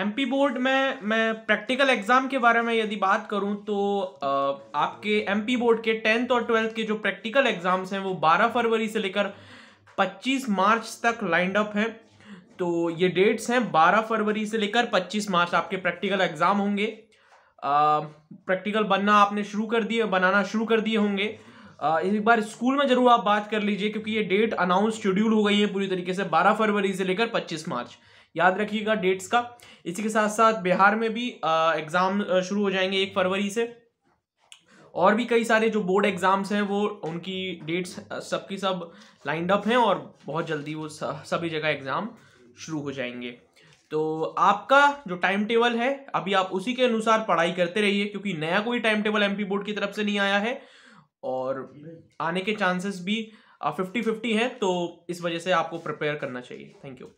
MP board में मैं practical exam के बारे में यदि बात करूं तो आपके एमपी बोर्ड के टेंथ और ट्वेल्थ के जो प्रैक्टिकल एग्जाम्स हैं वो 12 फरवरी से लेकर 25 मार्च तक लाइंड अप हैं तो ये डेट्स हैं 12 फरवरी से लेकर 25 मार्च आपके प्रैक्टिकल एग्ज़ाम होंगे प्रैक्टिकल बनना आपने शुरू कर दिए बनाना शुरू कर दिए होंगे आ, एक बार स्कूल में ज़रूर आप बात कर लीजिए क्योंकि ये डेट अनाउंस शेड्यूल हो गई है पूरी तरीके से 12 फरवरी से लेकर 25 मार्च याद रखिएगा डेट्स का इसी के साथ साथ बिहार में भी एग्ज़ाम शुरू हो जाएंगे एक फरवरी से और भी कई सारे जो बोर्ड एग्ज़ाम्स हैं वो उनकी डेट्स सबकी सब लाइंड अप हैं और बहुत जल्दी वो सभी जगह एग्ज़ाम शुरू हो जाएंगे तो आपका जो टाइम टेबल है अभी आप उसी के अनुसार पढ़ाई करते रहिए क्योंकि नया कोई टाइम टेबल एम बोर्ड की तरफ से नहीं आया है और आने के चांसेस भी फिफ्टी फिफ्टी हैं तो इस वजह से आपको प्रिपेयर करना चाहिए थैंक यू